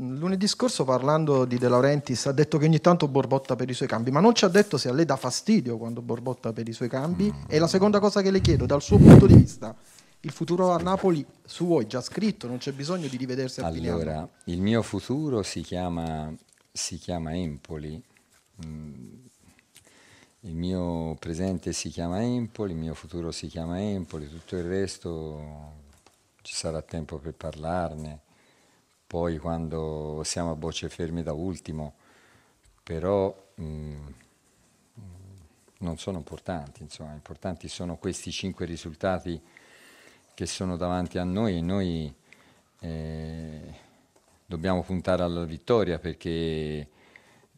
lunedì scorso parlando di De Laurentiis ha detto che ogni tanto borbotta per i suoi cambi, ma non ci ha detto se a lei dà fastidio quando borbotta per i suoi cambi. Mm. E la seconda cosa che le chiedo, dal suo punto di vista, il futuro a Napoli suo è già scritto, non c'è bisogno di rivedersi a Allora, Piniano. il mio futuro si chiama, si chiama Empoli. Mm. Il mio presente si chiama Empoli, il mio futuro si chiama Empoli, tutto il resto ci sarà tempo per parlarne poi quando siamo a bocce ferme da ultimo, però mh, mm, non sono importanti, insomma, importanti sono questi cinque risultati che sono davanti a noi e noi eh, dobbiamo puntare alla vittoria perché,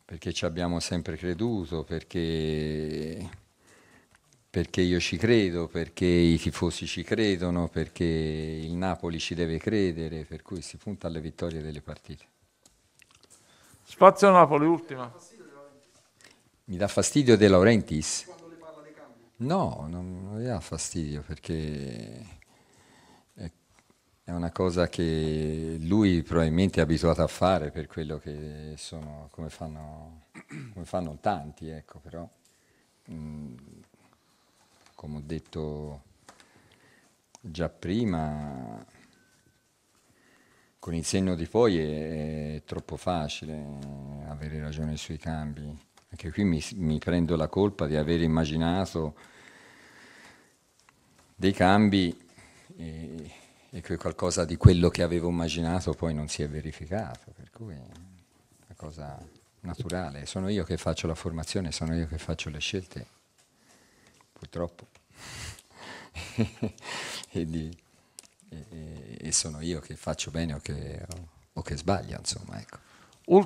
perché ci abbiamo sempre creduto, perché perché io ci credo, perché i tifosi ci credono, perché il Napoli ci deve credere, per cui si punta alle vittorie delle partite. Spazio Napoli, ultima. Mi dà fastidio De Laurentiis? No, non, non mi dà fastidio perché è una cosa che lui probabilmente è abituato a fare per quello che sono, come fanno, come fanno tanti, ecco, però... Mh, mm, come ho detto già prima, con il senno di poi è, è troppo facile avere ragione sui cambi. Anche qui mi, mi prendo la colpa di aver immaginato dei cambi e, e che qualcosa di quello che avevo immaginato poi non si è verificato, per cui è una cosa naturale. Sono io che faccio la formazione, sono io che faccio le scelte purtroppo, e, di, e, e, sono io che faccio bene o che, o, o che sbaglio, insomma. Ecco.